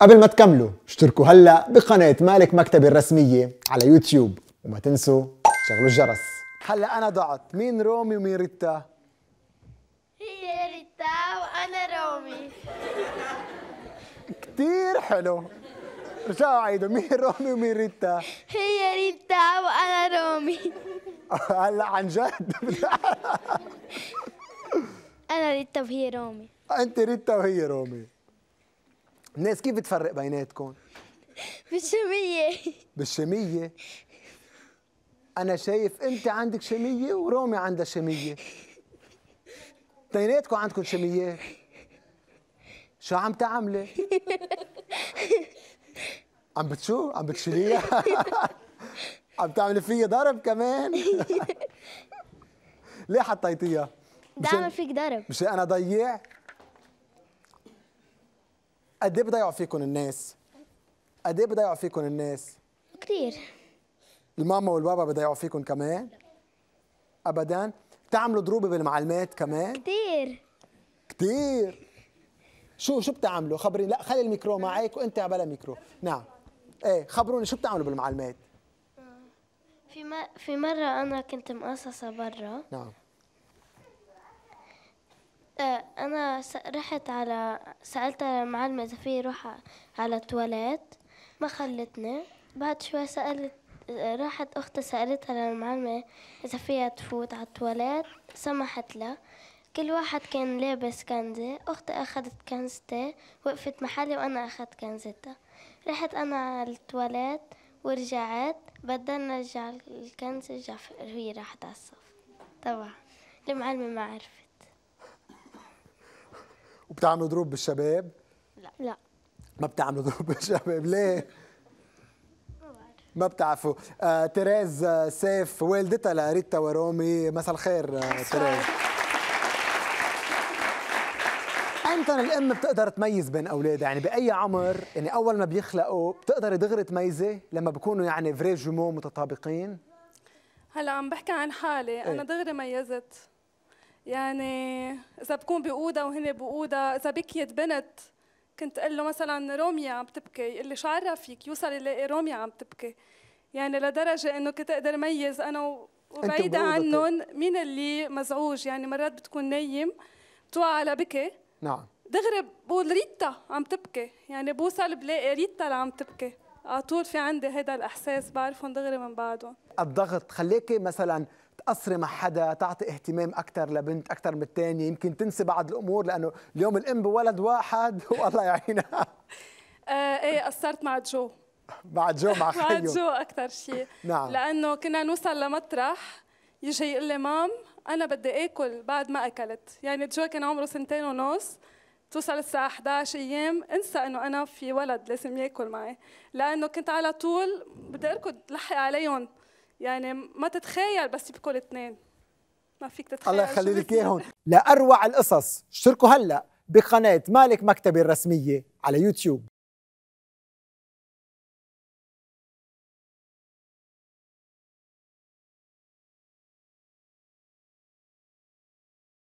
قبل ما تكملوا اشتركوا هلا بقناة مالك مكتبي الرسمية على يوتيوب وما تنسوا شغلوا الجرس هلا انا ضعت مين رومي ومين ريتا هي ريتا وانا رومي كثير حلو رجعوا عيدوا مين رومي ومين ريتا هي ريتا وانا رومي هلا عن جد انا ريتا وهي رومي انت ريتا وهي رومي الناس كيف بتفرق بيناتكم؟ بالشمية بالشمية أنا شايف أنت عندك شمية ورومي عندها شمية تيناتكم عندكم شمية شو عم تعملي؟ عم بتشو؟ عم بتشيليها؟ عم تعملي فيي ضرب كمان؟ ليه حطيتيها؟ بدي اعمل فيك ضرب مش انا ضيع؟ قد ايه بيضيعوا فيكم الناس؟ قد ايه بيضيعوا فيكم الناس؟ كتير الماما والبابا بيضيعوا فيكم كمان؟ ابدا بتعملوا ضروبه بالمعلمات كمان؟ كتير كتير شو شو بتعملوا؟ خبريني لا خلي الميكرو معك وانت بلا ميكرو، نعم ايه خبروني شو بتعملوا بالمعلمات؟ في في مرة أنا كنت مقصصة برا نعم أنا رحت على سألت المعلمة إذا في روح على التواليت ما خلتني بعد شوي سألت راحت أختي سألتها للمعلمة إذا فيها تفوت على التواليت سمحت لها كل واحد كان لابس كنزة أختي أخذت كنزتي وقفت محلي وأنا أخذت كنزتها رحت أنا على التواليت ورجعت بدلنا نرجع الكنزة هي راحت على الصف طبعا المعلمة ما عرفت بتعملوا دروب بالشباب؟ لا لا ما بتعملوا دروب بالشباب ليه؟ ما بتعرفوا آه، تيريز آه، سيف والدتها لريتا ورومي مساء الخير آه، تيريز انت الام بتقدر تميز بين اولادها يعني باي عمر يعني اول ما بيخلقوا بتقدري دغري تميزي لما بكونوا يعني فري جمو متطابقين هلا عم بحكي عن حالي انا إيه. دغري ميزت يعني اذا بكون باوضه وهن باوضه اذا بكيت بنت كنت اقول له مثلا روميا عم تبكي يقول لي شو عرفك يوصل يلاقي روميا عم تبكي يعني لدرجه انه كنت اقدر ميز انا وبعيده عنهم مين اللي مزعوج يعني مرات بتكون نايم بتوقع على بكي نعم دغري بقول ريتا عم تبكي يعني بوصل بلاقي ريتا اللي عم تبكي على آه، طول في عندي هذا الاحساس بعرفهم دغري من بعضهم الضغط خليكي مثلا تقصري مع حدا تعطي اهتمام اكثر لبنت اكثر من الثانيه يمكن تنسي بعض الامور لانه اليوم الام بولد واحد والله يعينها آه ايه قصرت مع جو مع جو مع خيو مع جو اكثر شيء نعم لانه كنا نوصل لمطرح يجي يقول لي مام انا بدي اكل بعد ما اكلت يعني جو كان عمره سنتين ونص توصل الساعة 11 أيام أنسى إنه أنا في ولد لازم ياكل معي لأنه كنت على طول بدي أركض لحق عليهم يعني ما تتخيل بس يبكل اثنين ما فيك تتخيل الله يخلي لك اياهم لأروع القصص اشتركوا هلا بقناة مالك مكتبي الرسمية على يوتيوب